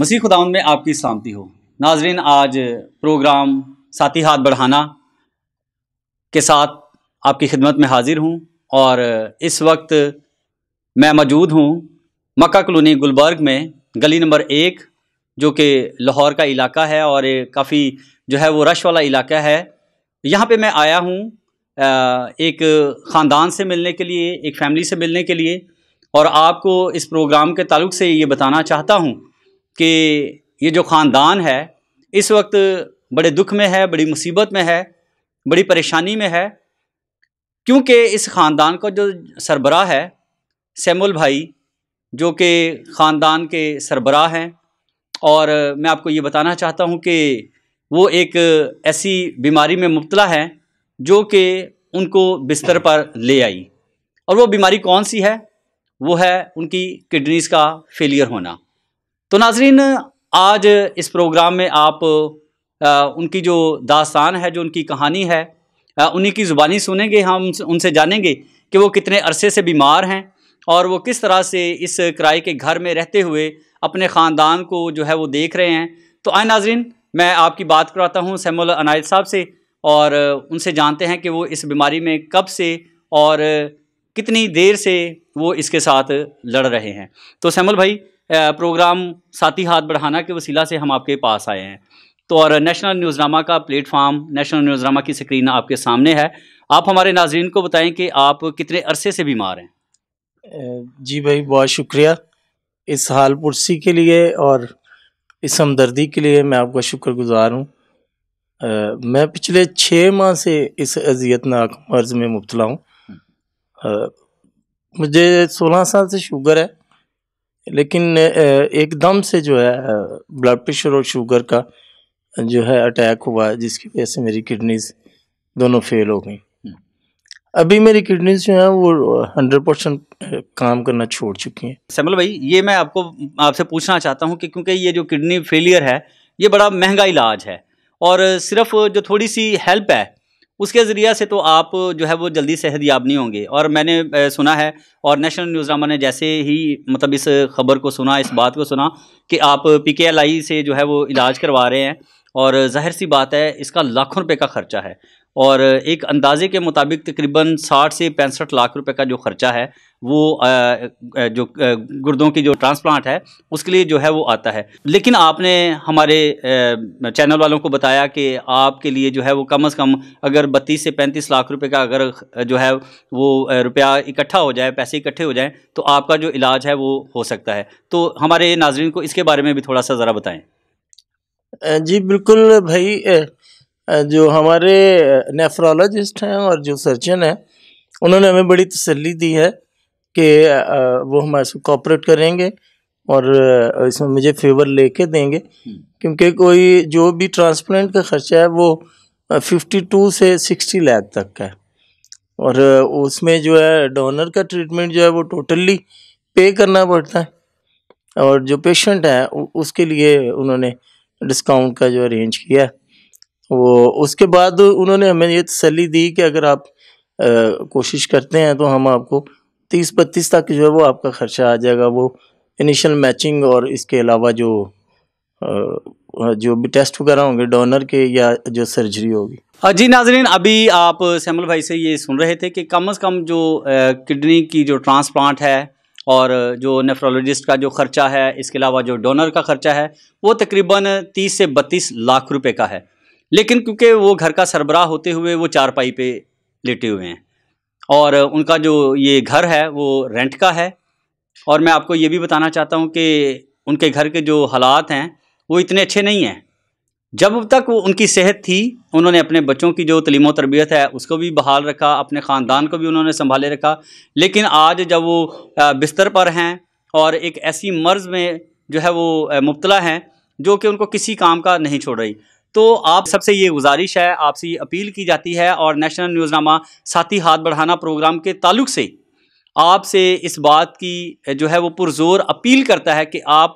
मसीह खुदाउन में आपकी सलामती हो नाजरीन आज प्रोग्राम साथी हाथ बढ़ाना के साथ आपकी खिदमत में हाजिर हूँ और इस वक्त मैं मौजूद हूँ मक्का कलोनी गुलबर्ग में गली नंबर एक जो कि लाहौर का इलाका है और काफ़ी जो है वो रश वाला इलाका है यहाँ पे मैं आया हूँ एक ख़ानदान से मिलने के लिए एक फैमिली से मिलने के लिए और आपको इस प्रोग्राम के ताल्लुक से ये बताना चाहता हूँ कि ये जो ख़ानदान है इस वक्त बड़े दुख में है बड़ी मुसीबत में है बड़ी परेशानी में है क्योंकि इस ख़ानदान का जो सरबरा है सैमुल भाई जो कि ख़ानदान के सरबराह हैं और मैं आपको ये बताना चाहता हूँ कि वो एक ऐसी बीमारी में मुबतला है जो कि उनको बिस्तर पर ले आई और वो बीमारी कौन सी है वो है उनकी किडनीज़ का फेलियर होना तो नाजरीन आज इस प्रोग्राम में आप आ, उनकी जो दास्तान है जो उनकी कहानी है उन्हीं की ज़ुबानी सुनेंगे हम उनसे जानेंगे कि वो कितने अरसे से बीमार हैं और वो किस तरह से इस किराए के घर में रहते हुए अपने ख़ानदान को जो है वो देख रहे हैं तो आए नाजरीन मैं आपकी बात कराता हूँ सैमुल अनायत साहब से और उनसे जानते हैं कि वो इस बीमारी में कब से और कितनी देर से वो इसके साथ लड़ रहे हैं तो सैमुल भाई प्रोग्राम साथी हाथ बढ़ाना के वसीला से हम आपके पास आए हैं तो और नेशनल न्यूज़नामा का प्लेटफार्म नेशनल न्यूज़नामा की स्क्रीन आपके सामने है आप हमारे नाजरन को बताएं कि आप कितने अरसे से बीमार हैं जी भाई बहुत शुक्रिया इस हाल पुरसी के लिए और इस हमदर्दी के लिए मैं आपका शुक्रगुजार हूँ मैं पिछले छः माह से इस अजियतनाक मर्ज़ में मुबतला हूँ मुझे सोलह साल से शुगर है लेकिन एकदम से जो है ब्लड प्रेशर और शुगर का जो है अटैक हुआ जिसकी वजह से मेरी किडनीज दोनों फेल हो गई हम्म। अभी मेरी किडनीज जो है वो हंड्रेड परसेंट काम करना छोड़ चुकी हैं सैमल भाई ये मैं आपको आपसे पूछना चाहता हूँ कि क्योंकि ये जो किडनी फेलियर है ये बड़ा महंगा इलाज है और सिर्फ जो थोड़ी सी हेल्प है उसके ज़रिए से तो आप जो है वो जल्दी सेहत याब नहीं होंगे और मैंने सुना है और नेशनल न्यूज़नामा ने जैसे ही मतलब इस खबर को सुना इस बात को सुना कि आप पी के एल आई से जो है वो इलाज करवा रहे हैं और जाहिर सी बात है इसका लाखों रुपए का ख़र्चा है और एक अंदाजे के मुताबिक तकरीबन साठ से पैंसठ लाख रुपये का जो ख़र्चा है वो जो गुर्दों की जो ट्रांसप्लांट है उसके लिए जो है वो आता है लेकिन आपने हमारे चैनल वालों को बताया कि आपके लिए जो है वो कम अज़ कम अगर बत्तीस से पैंतीस लाख रुपए का अगर जो है वो रुपया इकट्ठा हो जाए पैसे इकट्ठे हो जाएँ तो आपका जो इलाज है वो हो सकता है तो हमारे नाजरन को इसके बारे में भी थोड़ा सा ज़रा बताएँ जी बिल्कुल भाई जो हमारे नेफ्रोलॉजिस्ट हैं और जो सर्जन हैं उन्होंने हमें बड़ी तसली दी है कि वो हमारे साथ कॉपरेट करेंगे और इसमें मुझे फेवर लेके देंगे हम्म। क्योंकि कोई जो भी ट्रांसप्लांट का ख़र्चा है वो फिफ्टी टू से सिक्सटी लाख तक का है और उसमें जो है डोनर का ट्रीटमेंट जो है वो टोटली पे करना पड़ता है और जो पेशेंट है उसके लिए उन्होंने डिस्काउंट का जो अरेंज किया वो उसके बाद उन्होंने हमें ये तसली दी कि अगर आप आ, कोशिश करते हैं तो हम आपको तीस बत्तीस तक जो है वो आपका ख़र्चा आ जाएगा वो इनिशियल मैचिंग और इसके अलावा जो जो भी टेस्ट वगैरह होंगे डोनर के या जो सर्जरी होगी हाँ जी नाजरीन अभी आप सैमल भाई से ये सुन रहे थे कि कम अज़ कम जो किडनी की जो ट्रांसप्लांट है और जो नेफ्रोलॉजिस्ट का जो ख़र्चा है इसके अलावा जो डोनर का ख़र्चा है वो तकरीबन तीस से बत्तीस लाख रुपए का है लेकिन क्योंकि वो घर का सरबराह होते हुए वो चारपाई पे लेटे हुए हैं और उनका जो ये घर है वो रेंट का है और मैं आपको ये भी बताना चाहता हूँ कि उनके घर के जो हालात हैं वो इतने अच्छे नहीं हैं जब तक वो उनकी सेहत थी उन्होंने अपने बच्चों की जो तलीम तरबियत है उसको भी बहाल रखा अपने ख़ानदान को भी उन्होंने संभाले रखा लेकिन आज जब वो बिस्तर पर हैं और एक ऐसी मर्ज़ में जो है वो मुबतला हैं जो कि उनको किसी काम का नहीं छोड़ रही तो आप सबसे ये गुजारिश है आपसे ये अपील की जाती है और नेशनल न्यूज़नामा साथी हाथ बढ़ाना प्रोग्राम के ताल्लुक से आपसे इस बात की जो है वो पुरजोर अपील करता है कि आप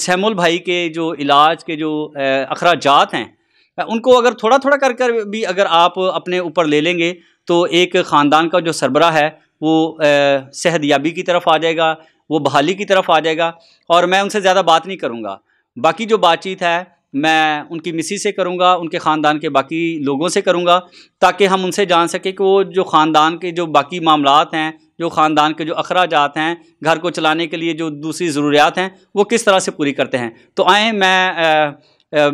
सैमुल भाई के जो इलाज के जो अखराज हैं उनको अगर थोड़ा थोड़ा कर कर भी अगर आप अपने ऊपर ले लेंगे तो एक ख़ानदान का जो सरबरा है वो सेहदयाबी की तरफ आ जाएगा वो बहाली की तरफ आ जाएगा और मैं उनसे ज़्यादा बात नहीं करूँगा बाकी जो बातचीत है मैं उनकी मिसी से करूँगा उनके ख़ानदान के बाकी लोगों से करूँगा ताकि हम उनसे जान सकें कि वो जो ख़ानदान के जो बाकी मामला हैं जो ख़ानदान के जो अखराज हैं घर को चलाने के लिए जो दूसरी ज़रूरियात हैं वो किस तरह से पूरी करते हैं तो आएँ मैं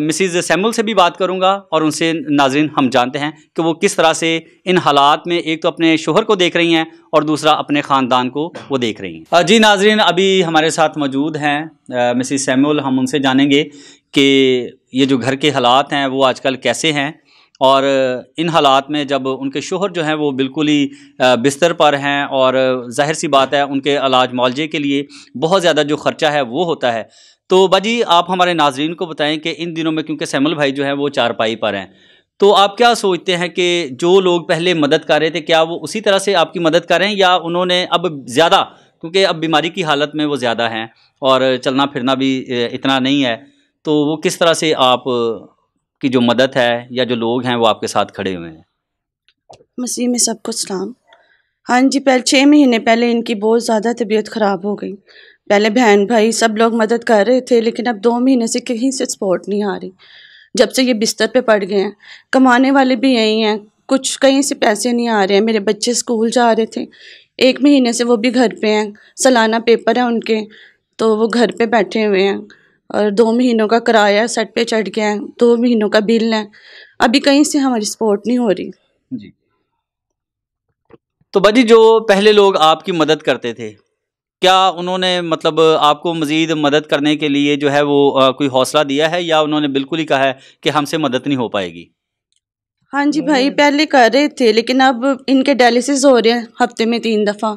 मिसिज़ सैमुल से भी बात करूँगा और उनसे नाजरन हम जानते हैं कि वो किस तरह से इन हालात में एक तो अपने शोहर को देख रही हैं और दूसरा अपने ख़ानदान को वो देख रही हैं जी नाजरन अभी हमारे साथ मौजूद हैं मिसिज़ सैमुल हम उनसे जानेंगे कि ये जो घर के हालात हैं वो आजकल कैसे हैं और इन हालात में जब उनके शोहर जो हैं वो बिल्कुल ही बिस्तर पर हैं और जाहिर सी बात है उनके इलाज मुआवजे के लिए बहुत ज़्यादा जो ख़र्चा है वो होता है तो बाजी आप हमारे नाजरन को बताएं कि इन दिनों में क्योंकि सैमल भाई जो हैं वो चारपाई पर हैं तो आप क्या सोचते हैं कि जो लोग पहले मदद कर रहे थे क्या वो उसी तरह से आपकी मदद करें या उन्होंने अब ज़्यादा क्योंकि अब बीमारी की हालत में वो ज़्यादा हैं और चलना फिरना भी इतना नहीं है तो वो किस तरह से आप की जो मदद है या जो लोग हैं वो आपके साथ खड़े हुए हैं मसीह में सबको सलाम हाँ जी पहले छः महीने पहले इनकी बहुत ज़्यादा तबीयत ख़राब हो गई पहले बहन भाई सब लोग मदद कर रहे थे लेकिन अब दो महीने से कहीं से सपोर्ट नहीं आ रही जब से ये बिस्तर पे पड़ गए हैं कमाने वाले भी यही हैं कुछ कहीं से पैसे नहीं आ रहे हैं मेरे बच्चे स्कूल जा रहे थे एक महीने से वो भी घर पे हैं सालाना पेपर है उनके तो वो घर पे बैठे हुए हैं और दो महीनों का किराया सट पे चढ़ गया है दो महीनों का बिल है अभी कहीं से हमारी सपोर्ट नहीं हो रही जी तो भाजी जो पहले लोग आपकी मदद करते थे क्या उन्होंने मतलब आपको मज़ीद मदद करने के लिए जो है वो आ, कोई हौसला दिया है या उन्होंने बिल्कुल ही कहा है कि हमसे मदद नहीं हो पाएगी हाँ जी भाई पहले कर रहे थे लेकिन अब इनके डायलिसिस हो रहे हैं हफ्ते में तीन दफ़ा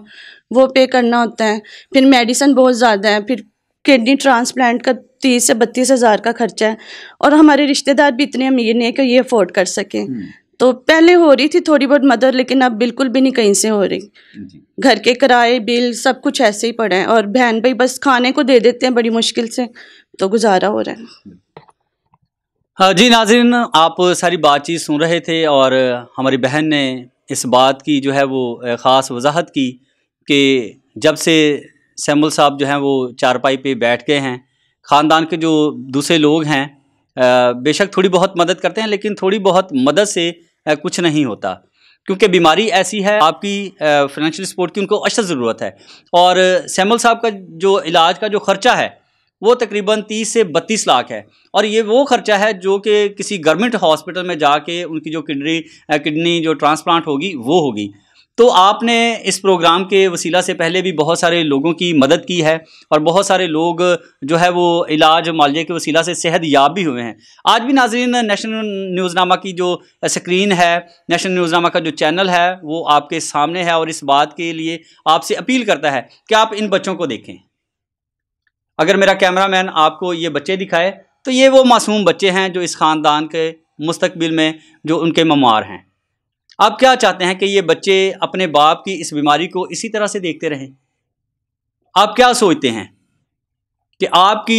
वो पे करना होता है फिर मेडिसिन बहुत ज़्यादा है फिर किडनी ट्रांसप्लांट का तीस से बत्तीस हज़ार का खर्चा है और हमारे रिश्तेदार भी इतने अमीर नहीं है कि ये अफोर्ड कर सकें हम्म। तो पहले हो रही थी थोड़ी बहुत मदद लेकिन अब बिल्कुल भी नहीं कहीं से हो रही घर के किराए बिल सब कुछ ऐसे ही पड़े हैं और बहन भाई बस खाने को दे देते हैं बड़ी मुश्किल से तो गुजारा हो रहा है हाँ जी नाजरन आप सारी बातचीत सुन रहे थे और हमारी बहन ने इस बात की जो है वो ख़ास वजाहत की कि जब से सैमुल साहब जो हैं वो चारपाई पे बैठ गए हैं ख़ानदान के जो दूसरे लोग हैं बेशक थोड़ी बहुत मदद करते हैं लेकिन थोड़ी बहुत मदद से कुछ नहीं होता क्योंकि बीमारी ऐसी है आपकी फाइनेंशियल सपोर्ट की उनको अशद ज़रूरत है और सैमुल साहब का जो इलाज का जो ख़र्चा है वो तकरीबन 30 से 32 लाख है और ये वो खर्चा है जो कि किसी गवर्नमेंट हॉस्पिटल में जाके उनकी जो किडनी किडनी जो ट्रांसप्लांट होगी वो होगी तो आपने इस प्रोग्राम के वसीला से पहले भी बहुत सारे लोगों की मदद की है और बहुत सारे लोग जो है वो इलाज मालजे के वसीला से सेहत याब भी हुए हैं आज भी नाजरीन नेशनल न्यूज़नामा की जो स्क्रीन है नेशनल न्यूज़नामा का जो चैनल है वो आपके सामने है और इस बात के लिए आपसे अपील करता है कि आप इन बच्चों को देखें अगर मेरा कैमरा मैन आपको ये बच्चे दिखाए तो ये वो मासूम बच्चे हैं जो इस ख़ानदान के मुस्तबिल में जो उनके ममार हैं आप क्या चाहते हैं कि ये बच्चे अपने बाप की इस बीमारी को इसी तरह से देखते रहें आप क्या सोचते हैं कि आपकी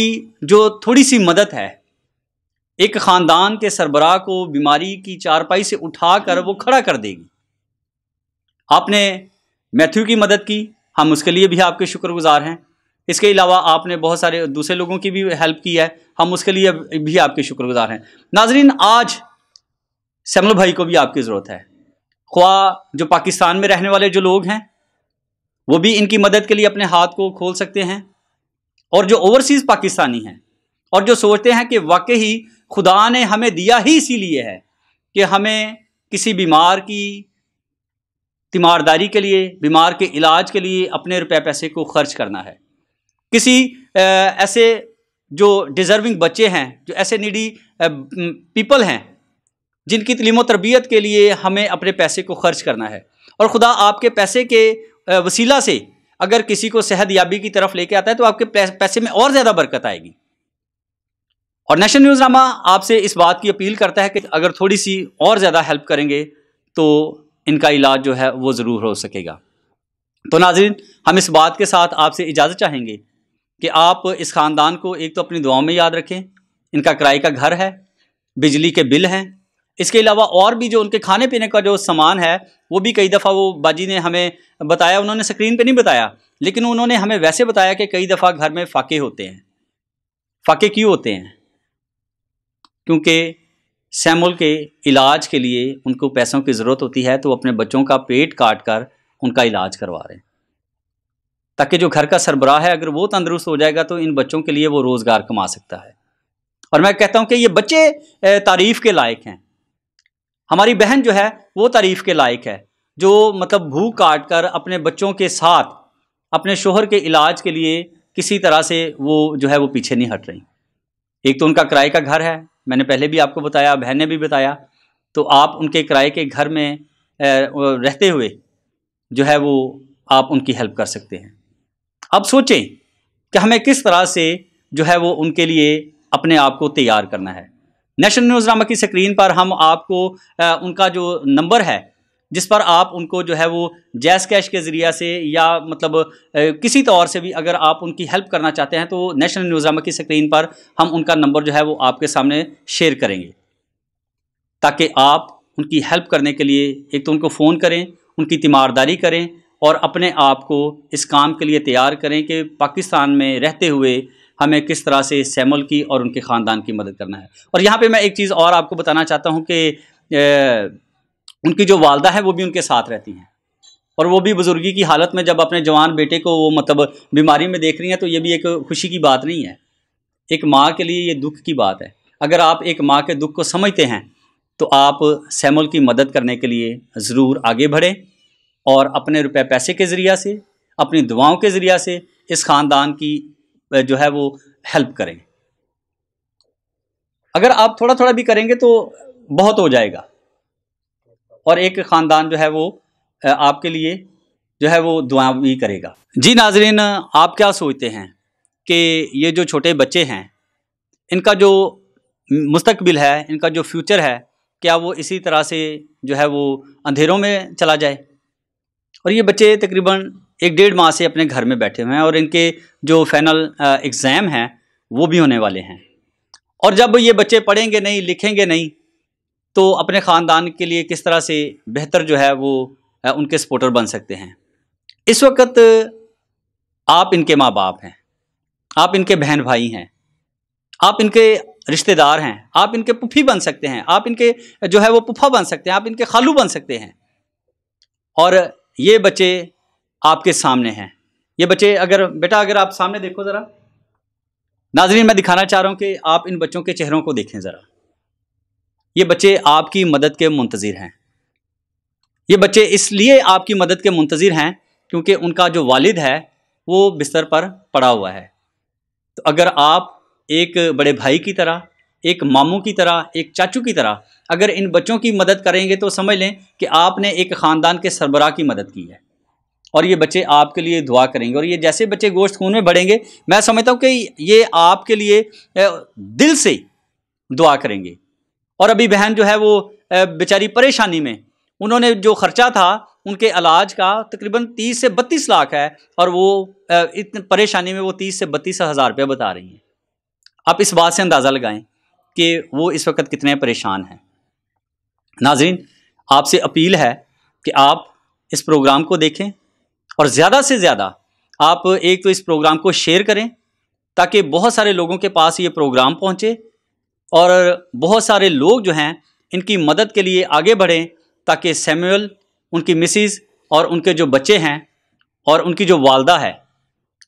जो थोड़ी सी मदद है एक ख़ानदान के सरबराह को बीमारी की चारपाई से उठा कर वो खड़ा कर देगी आपने मैथ्यू की मदद की हम उसके लिए भी आपके शुक्रगुजार हैं इसके अलावा आपने बहुत सारे दूसरे लोगों की भी हेल्प की है हम उसके लिए भी आपके शुक्रगुजार हैं नाजरीन आज सेमल भाई को भी आपकी ज़रूरत है ख्वा जो पाकिस्तान में रहने वाले जो लोग हैं वो भी इनकी मदद के लिए अपने हाथ को खोल सकते हैं और जो ओवरसीज़ पाकिस्तानी हैं और जो सोचते हैं कि वाकई ही खुदा ने हमें दिया ही इसीलिए है कि हमें किसी बीमार की तीमारदारी के लिए बीमार के इलाज के लिए अपने रुपये पैसे को खर्च करना है किसी ऐसे जो डिज़र्विंग बच्चे हैं जो ऐसे नीडी पीपल हैं जिनकी तलीम तरबियत के लिए हमें अपने पैसे को ख़र्च करना है और ख़ुदा आपके पैसे के वसीला से अगर किसी को सेहत याबी की तरफ लेके आता है तो आपके पैसे में और ज़्यादा बरकत आएगी और नेशनल न्यूज़नामा आपसे इस बात की अपील करता है कि अगर थोड़ी सी और ज़्यादा हेल्प करेंगे तो इनका इलाज जो है वो ज़रूर हो सकेगा तो नाजिन हम इस बात के साथ आपसे इजाज़त चाहेंगे कि आप इस ख़ानदान को एक तो अपनी दुआओं में याद रखें इनका किराए का घर है बिजली के बिल हैं इसके अलावा और भी जो उनके खाने पीने का जो सामान है वो भी कई दफ़ा वो बाजी ने हमें बताया उन्होंने स्क्रीन पे नहीं बताया लेकिन उन्होंने हमें वैसे बताया कि कई दफ़ा घर में फाके होते हैं फाके क्यों होते हैं क्योंकि सैमुल के इलाज के लिए उनको पैसों की ज़रूरत होती है तो अपने बच्चों का पेट काट कर उनका इलाज करवा रहे हैं ताकि जो घर का सरबराह है अगर वो तंदरुस्त हो जाएगा तो इन बच्चों के लिए वो रोज़गार कमा सकता है और मैं कहता हूँ कि ये बच्चे तारीफ़ के लायक हैं हमारी बहन जो है वो तारीफ़ के लायक है जो मतलब भूख काट कर अपने बच्चों के साथ अपने शोहर के इलाज के लिए किसी तरह से वो जो है वो पीछे नहीं हट रही एक तो उनका किराए का घर है मैंने पहले भी आपको बताया बहन ने भी बताया तो आप उनके किराए के घर में रहते हुए जो है वो आप उनकी हेल्प कर सकते हैं अब सोचें कि हमें किस तरह से जो है वो उनके लिए अपने आप को तैयार करना है नेशनल न्यूज़नामा की स्क्रीन पर हम आपको आ, उनका जो नंबर है जिस पर आप उनको जो है वो जैस कैश के ज़रिए से या मतलब किसी तौर से भी अगर आप उनकी हेल्प करना चाहते हैं तो नेशनल न्यूज़नामा की स्क्रीन पर हम उनका नंबर जो है वो आपके सामने शेयर करेंगे ताकि आप उनकी हेल्प करने के लिए एक तो उनको फ़ोन करें उनकी तीमारदारी करें और अपने आप को इस काम के लिए तैयार करें कि पाकिस्तान में रहते हुए हमें किस तरह से सैमुल की और उनके ख़ानदान की मदद करना है और यहाँ पर मैं एक चीज़ और आपको बताना चाहता हूँ कि उनकी जो वालदा है वो भी उनके साथ रहती हैं और वो भी बुज़ुर्गी की हालत में जब अपने जवान बेटे को वो मतलब बीमारी में देख रही हैं तो ये भी एक खुशी की बात नहीं है एक माँ के लिए ये दुख की बात है अगर आप एक माँ के दुख को समझते हैं तो आप सैमुल की मदद करने के लिए ज़रूर आगे बढ़ें और अपने रुपए पैसे के ज़रिया से अपनी दुआओं के ज़रिया से इस ख़ानदान की जो है वो हेल्प करें अगर आप थोड़ा थोड़ा भी करेंगे तो बहुत हो जाएगा और एक ख़ानदान जो है वो आपके लिए जो है वो दुआ भी करेगा जी नाजरीन आप क्या सोचते हैं कि ये जो छोटे बच्चे हैं इनका जो मुस्तकबिल है इनका जो फ्यूचर है क्या वो इसी तरह से जो है वो अंधेरों में चला जाए और ये बच्चे तकरीबन एक डेढ़ माह से अपने घर में बैठे हुए हैं और इनके जो फाइनल एग्ज़ाम हैं वो भी होने वाले हैं और जब ये बच्चे पढ़ेंगे नहीं लिखेंगे नहीं तो अपने ख़ानदान के लिए किस तरह से बेहतर जो है वो उनके सपोर्टर बन सकते हैं इस वक्त आप इनके माँ बाप हैं आप इनके बहन भाई हैं आप इनके रिश्तेदार हैं आप इनके पुफी बन सकते हैं आप इनके जो है वो पुफा बन सकते हैं आप इनके खालू बन सकते हैं और ये बच्चे आपके सामने हैं ये बच्चे अगर बेटा अगर आप सामने देखो ज़रा नाजरीन मैं दिखाना चाह रहा हूँ कि आप इन बच्चों के चेहरों को देखें ज़रा ये बच्चे आपकी मदद के मुंतज़र हैं ये बच्चे इसलिए आपकी मदद के मुंतज़र हैं क्योंकि उनका जो वालिद है वो बिस्तर पर पड़ा हुआ है तो अगर आप एक बड़े भाई की तरह एक मामू की तरह एक चाचू की तरह अगर इन बच्चों की मदद करेंगे तो समझ लें कि आपने एक ख़ानदान के सरबराह की मदद की है और ये बच्चे आपके लिए दुआ करेंगे और ये जैसे बच्चे गोश्त खून में बढ़ेंगे मैं समझता हूँ कि ये आपके लिए दिल से दुआ करेंगे और अभी बहन जो है वो बेचारी परेशानी में उन्होंने जो खर्चा था उनके इलाज का तकरीबन तीस से बत्तीस लाख है और वो इतने परेशानी में वो तीस से बत्तीस हज़ार रुपये बता रही हैं आप इस बात से अंदाज़ा लगाएं कि वो इस वक्त कितने परेशान हैं नाजरीन आपसे अपील है कि आप इस प्रोग्राम को देखें और ज़्यादा से ज़्यादा आप एक तो इस प्रोग्राम को शेयर करें ताकि बहुत सारे लोगों के पास ये प्रोग्राम पहुँचे और बहुत सारे लोग जो हैं इनकी मदद के लिए आगे बढ़ें ताकि सेम्यूल उनकी मिसिस और उनके जो बच्चे हैं और उनकी जो वालदा है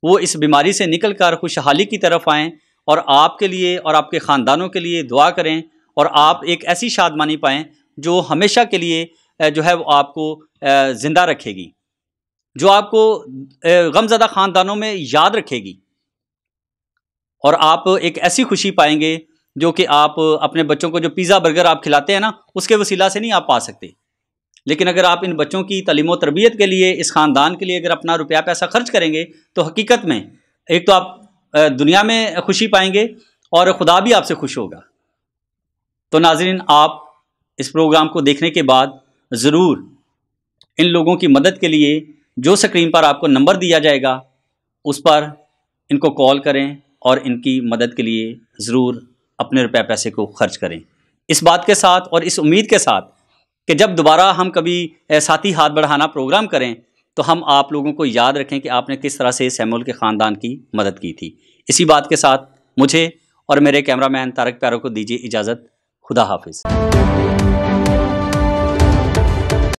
वो इस बीमारी से निकल कर खुशहाली की तरफ आएँ और आपके लिए और आपके ख़ानदानों के लिए दुआ करें और आप एक ऐसी शादमानी पाएँ जो हमेशा के लिए जो है वो आपको ज़िंदा रखेगी जो आपको गमज़दा ख़ानदानों में याद रखेगी और आप एक ऐसी खुशी पाएंगे जो कि आप अपने बच्चों को जो पिज़्ज़ा बर्गर आप खिलाते हैं ना उसके वसीला से नहीं आप पा सकते लेकिन अगर आप इन बच्चों की तलीम तरबियत के लिए इस ख़ानदान के लिए अगर अपना रुपया पैसा खर्च करेंगे तो हकीकत में एक तो आप दुनिया में खुशी पाएंगे और ख़ुदा भी आपसे खुश होगा तो नाजरीन आप इस प्रोग्राम को देखने के बाद ज़रूर इन लोगों की मदद के लिए जो स्क्रीन पर आपको नंबर दिया जाएगा उस पर इनको कॉल करें और इनकी मदद के लिए ज़रूर अपने रुपये पैसे को खर्च करें इस बात के साथ और इस उम्मीद के साथ कि जब दोबारा हम कभी साथी हाथ बढ़ाना प्रोग्राम करें तो हम आप लोगों को याद रखें कि आपने किस तरह से सैमुल के ख़ानदान की मदद की थी इसी बात के साथ मुझे और मेरे कैमरामैन तारक प्यारों को दीजिए इजाज़त खुदा हाफिज़